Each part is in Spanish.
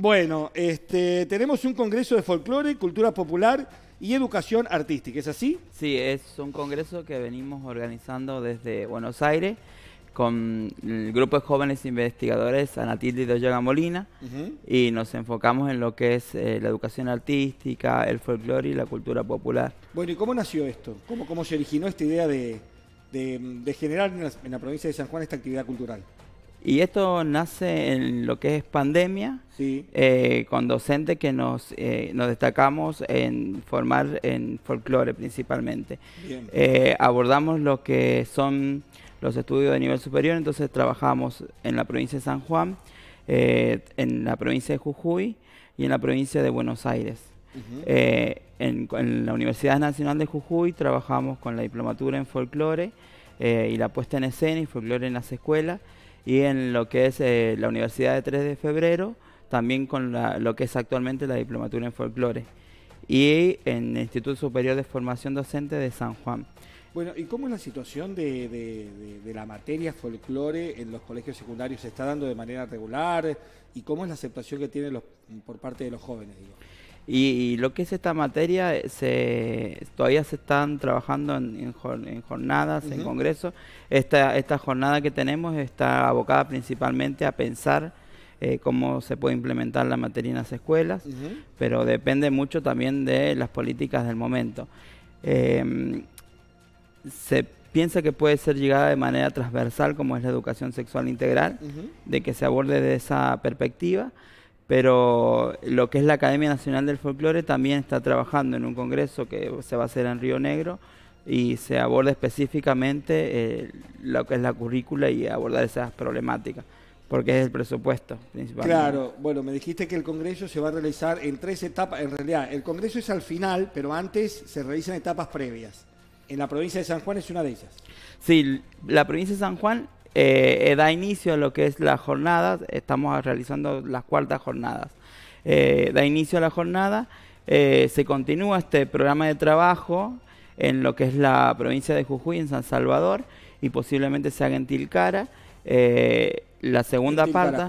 Bueno, este, tenemos un congreso de folclore, cultura popular y educación artística, ¿es así? Sí, es un congreso que venimos organizando desde Buenos Aires con el grupo de jóvenes investigadores Anatilde y Ollaga Molina y nos enfocamos en lo que es eh, la educación artística, el folclore y la cultura popular. Bueno, ¿y cómo nació esto? ¿Cómo, se originó esta idea de, generar en la provincia de San Juan esta actividad cultural? Y esto nace en lo que es pandemia, eh, con docentes que nos, eh, nos destacamos en formar en folclore principalmente. Eh, abordamos lo que son los estudios de nivel superior, entonces trabajamos en la provincia de San Juan, en la provincia de Jujuy y en la provincia de Buenos Aires. en, en, la Universidad Nacional de Jujuy trabajamos con la diplomatura en folclore y la puesta en escena y folclore en las escuelas y en lo que es eh, la Universidad de 3 de Febrero, también con lo que es actualmente la Diplomatura en Folclore y en el Instituto Superior de Formación Docente de San Juan. Bueno, ¿y cómo es la situación de, la materia folclore en los colegios secundarios? ¿Se está dando de manera regular? ¿Y cómo es la aceptación que tiene los, por parte de los jóvenes? Y, lo que es esta materia, eh, todavía se están trabajando en, jornadas, en congresos. Esta, esta jornada que tenemos está abocada principalmente a pensar eh, cómo se puede implementar la materia en las escuelas, pero depende mucho también de las políticas del momento. Em, se piensa que puede ser llegada de manera transversal, como es la educación sexual integral, de que se aborde de esa perspectiva pero lo que es la Academia Nacional del Folclore también está trabajando en un congreso que se va a hacer en Río Negro y se aborda específicamente eh, lo que es la currícula y abordar esas problemáticas, porque es el presupuesto principal. Claro, bueno, me dijiste que el Congreso se va a realizar en tres etapas, en realidad el Congreso es al final, pero antes se realizan etapas previas. En la provincia de San Juan es una de ellas. Sí, la provincia de San Juan eh, eh, da inicio a lo que es la jornada, estamos realizando las cuartas jornadas. Eh, da inicio a la jornada, se continúa este programa de trabajo en lo que es la provincia de Jujuy, en San Salvador, y posiblemente se haga en Tilcara. la segunda parte...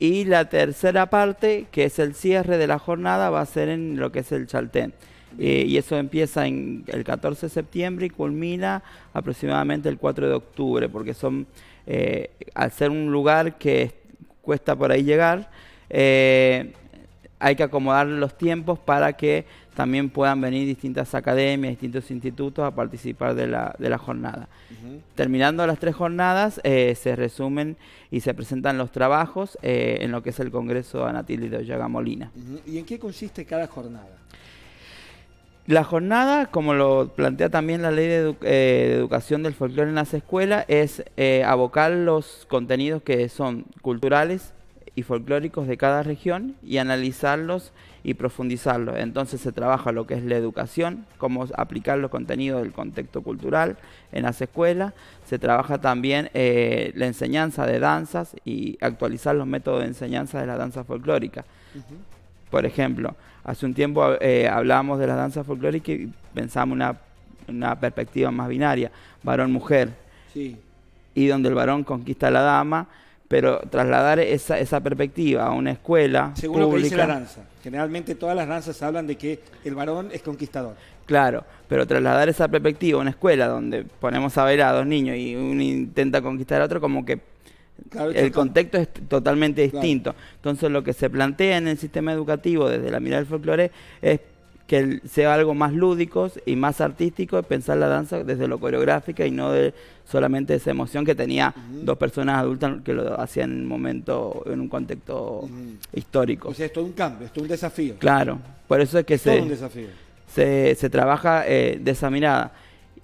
Y la tercera parte, que es el cierre de la jornada, va a ser en lo que es el Chaltén. Eh, y eso empieza en el 14 de septiembre y culmina aproximadamente el 4 de octubre, porque son, eh, al ser un lugar que cuesta por ahí llegar, eh, hay que acomodar los tiempos para que también puedan venir distintas academias, distintos institutos a participar de la, de la jornada. Terminando las tres jornadas, se resumen y se presentan los trabajos en lo que es el Congreso Anatil de Ollaga Molina. ¿Y en qué consiste cada jornada? La jornada, como lo plantea también la ley de, eh, educación del folclore en las escuelas, es eh, abocar los contenidos que son culturales y folclóricos de cada región y analizarlos y profundizarlos. Entonces se trabaja lo que es la educación, cómo aplicar los contenidos del contexto cultural en las escuelas. Se trabaja también eh, la enseñanza de danzas y actualizar los métodos de enseñanza de la danza folclórica. Por ejemplo, hace un tiempo eh, hablábamos de las danzas folclóricas y pensábamos una, una perspectiva más binaria, varón-mujer. Sí. Y donde el varón conquista a la dama, pero trasladar esa, esa perspectiva a una escuela. Según que dice la danza. Generalmente todas las danzas hablan de que el varón es conquistador. Claro, pero trasladar esa perspectiva a una escuela donde ponemos a ver a dos niños y uno intenta conquistar a otro, como que el contexto es totalmente distinto. Entonces lo que se plantea en el sistema educativo desde la mirada del folclore es que sea algo más lúdico y más artístico, pensar la danza desde lo coreográfica y no de solamente esa emoción que tenía dos personas adultas que lo hacían en un momento, en un contexto histórico. O sea, es todo un cambio, es todo un desafío. Claro, por eso es que se, se, trabaja eh, de esa mirada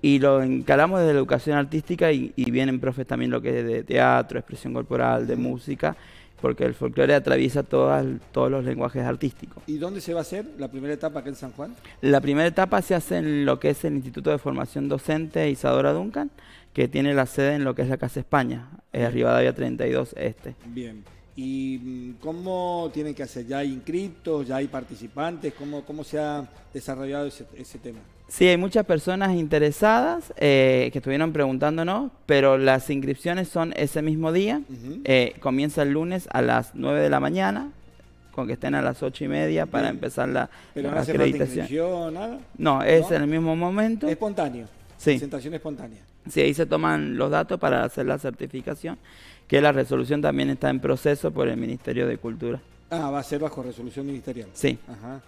y lo encaramos desde la educación artística y, vienen profes también lo que es de teatro, expresión corporal, de música, porque el folclore atraviesa todas, todos los lenguajes artísticos. ¿Y dónde se va a hacer la primera etapa aquí en San Juan? La primera etapa se hace en lo que es el Instituto de Formación Docente Isadora Duncan, que tiene la sede en lo que es la Casa España, es Rivadavia 32 Este. Bien. ¿Y mm, cómo tienen que hacer? ¿Ya hay inscriptos? ¿Ya hay participantes? ¿Cómo, cómo se ha desarrollado ese, ese tema? Sí, hay muchas personas interesadas eh, que estuvieron preguntándonos, pero las inscripciones son ese mismo día. Eh, comienza el lunes a las 9 de la mañana, con que estén a las 8 y media para empezar la, pero la no acreditación. nada? No, es en el mismo momento. Espontáneo. Sí. Presentación espontánea. Sí, ahí se toman los datos para hacer la certificación, que la resolución también está en proceso por el Ministerio de Cultura. Ah, va a ser bajo resolución ministerial. Sí. Ajá.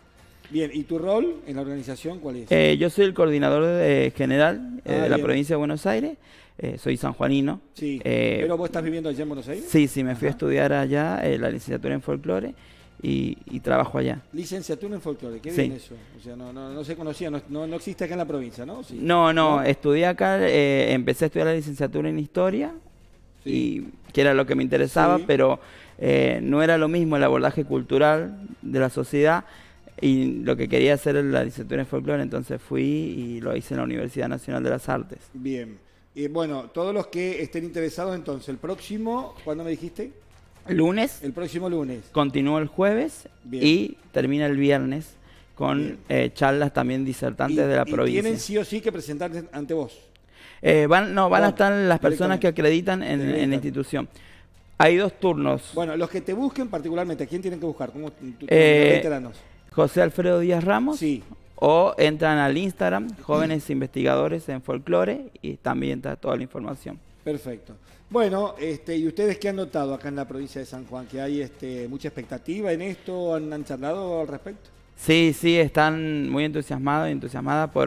Bien, ¿y tu rol en la organización cuál es? Eh, yo soy el coordinador eh, general eh, ah, de la provincia de Buenos Aires. soy sanjuanino. Sí. ¿Pero vos estás viviendo allá en Buenos Aires? Sí, sí, me fui a estudiar allá la licenciatura en folclore. Y, trabajo allá. Licenciatura en folclore, qué bien eso. O sea, no, no, no se conocía, no, no, existe acá en la provincia, ¿no? No, no, estudié acá, empecé a estudiar la licenciatura en historia, y que era lo que me interesaba, pero no era lo mismo el abordaje cultural de la sociedad y lo que quería hacer era la licenciatura en folclore, entonces fui y lo hice en la Universidad Nacional de las Artes. Bien. Y bueno, todos los que estén interesados, entonces, el próximo, ¿cuándo me dijiste? Lunes. El próximo lunes. Continúa el jueves y termina el viernes con eh, charlas también disertantes de la y provincia. ¿Tienen sí o sí que presentarse ante vos? Eh, van, no, van a estar las personas que acreditan en, la institución. Hay dos turnos. Bueno, los que te busquen particularmente, ¿quién tienen que buscar? ¿Cómo, tú, José Alfredo Díaz Ramos. O entran al Instagram, jóvenes investigadores en folclore, y también está toda la información. Perfecto. Bueno, este, ¿y ustedes qué han notado acá en la provincia de San Juan? ¿Que hay este, mucha expectativa en esto? han charlado al respecto? Sí, sí, están muy entusiasmados y entusiasmadas por,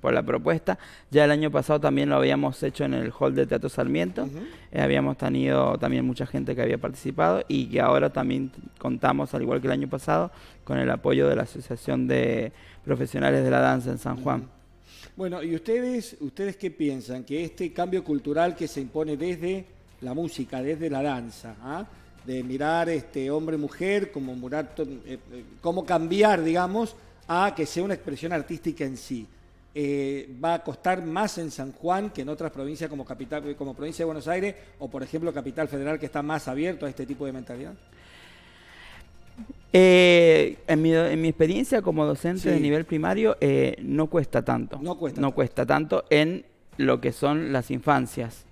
por, la propuesta. Ya el año pasado también lo habíamos hecho en el hall de Teatro Sarmiento. Eh, habíamos tenido también mucha gente que había participado y que ahora también contamos, al igual que el año pasado, con el apoyo de la Asociación de Profesionales de la Danza en San Juan. Bueno, ¿y ustedes, ustedes qué piensan? Que este cambio cultural que se impone desde la música, desde la danza, ¿ah? de mirar este, hombre-mujer, como eh, eh, cómo cambiar, digamos, a que sea una expresión artística en sí. Eh, va a costar más en San Juan que en otras provincias como, capital, como provincia de Buenos Aires o, por ejemplo, Capital Federal, que está más abierto a este tipo de mentalidad? en, mi, experiencia como docente de nivel primario, no cuesta tanto. No cuesta tanto en lo que son las infancias.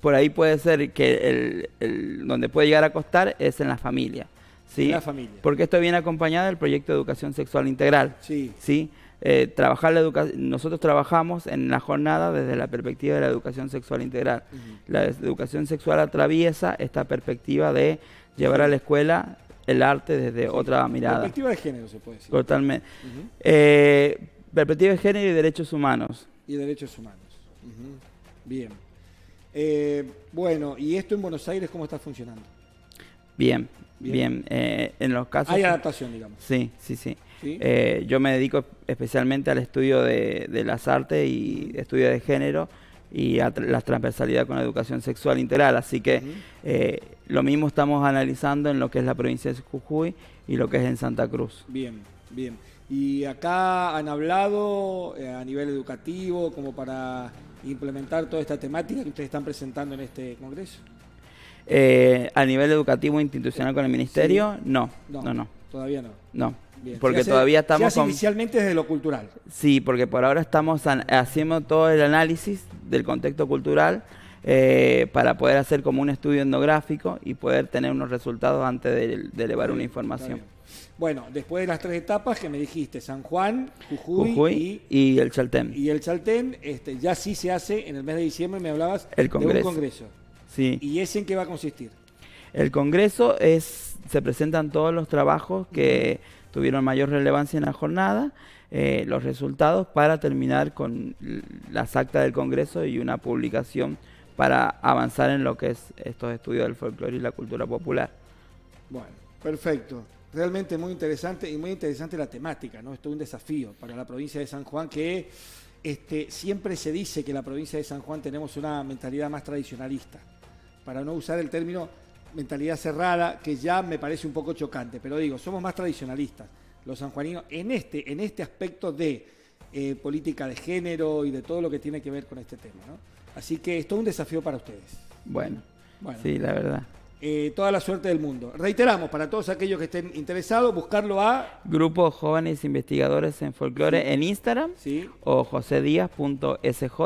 Por ahí puede ser que el, donde puede llegar a costar es en la familia. ¿sí? En la familia. Porque esto viene acompañado del proyecto de educación sexual integral. Sí. Eh, trabajar la nosotros trabajamos en la jornada desde la perspectiva de la educación sexual integral. La educación sexual atraviesa esta perspectiva de llevar a la escuela el arte desde otra mirada. Perspectiva de género, se puede decir. Totalmente. Eh, perspectiva de género y derechos humanos. Y derechos humanos. Bien. Eh, bueno, ¿y esto en Buenos Aires cómo está funcionando? Bien, bien. Eh, en los casos. Hay adaptación, digamos. Sí, sí, sí. Eh, yo me dedico especialmente al estudio de, las artes y estudio de género y a la transversalidad con la educación sexual integral. Así que lo mismo estamos analizando en lo que es la provincia de Jujuy y lo que es en Santa Cruz. Bien, bien. ¿Y acá han hablado a nivel educativo como para implementar toda esta temática que ustedes están presentando en este Congreso? Eh, a nivel educativo e institucional con el Ministerio, no, no, no, Todavía no. No. Porque todavía estamos. Se hace inicialmente desde lo cultural. Sí, porque por ahora estamos haciendo todo el análisis del contexto cultural eh, para poder hacer como un estudio endográfico y poder tener unos resultados antes de, elevar una información. Bueno, después de las tres etapas que me dijiste, San Juan, Jujuy, y, el Chaltén. Y el Chaltén, este, ya sí se hace en el mes de diciembre, me hablabas del congreso. de congreso. Sí. ¿Y ese en qué va a consistir? El congreso es, se presentan todos los trabajos que tuvieron mayor relevancia en la jornada, eh, los resultados para terminar con las actas del congreso y una publicación para avanzar en lo que es estos estudios del folclore y la cultura popular. Bueno, perfecto. Realmente muy interesante y muy interesante la temática, ¿no? Esto es un desafío para la provincia de San Juan que este, siempre se dice que la provincia de San Juan tenemos una mentalidad más tradicionalista, para no usar el término mentalidad cerrada, que ya me parece un poco chocante, pero digo, somos más tradicionalistas los sanjuaninos en este, en este aspecto de eh, política de género y de todo lo que tiene que ver con este tema, ¿no? Así que esto es un desafío para ustedes. Bueno, sí, la verdad. Eh, toda la suerte del mundo. Reiteramos, para todos aquellos que estén interesados, buscarlo a... Grupo Jóvenes Investigadores en Folclore en Instagram o josedías.sj,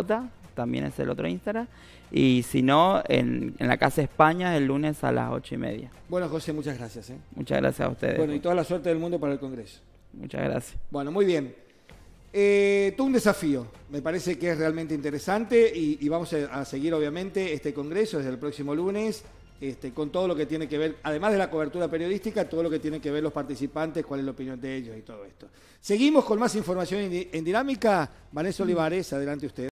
también es el otro Instagram. Y si no, en, en, la Casa España el lunes a las ocho y media. Bueno, José, muchas gracias. ¿eh? Muchas gracias a ustedes. Bueno, y toda la suerte del mundo para el Congreso. Muchas gracias. Bueno, muy bien. Eh, todo un desafío, me parece que es realmente interesante y, vamos a, seguir obviamente este congreso desde el próximo lunes, este, con todo lo que tiene que ver, además de la cobertura periodística, todo lo que tiene que ver los participantes, cuál es la opinión de ellos y todo esto. Seguimos con más información en, en dinámica. Vanessa mm. Olivares, adelante usted.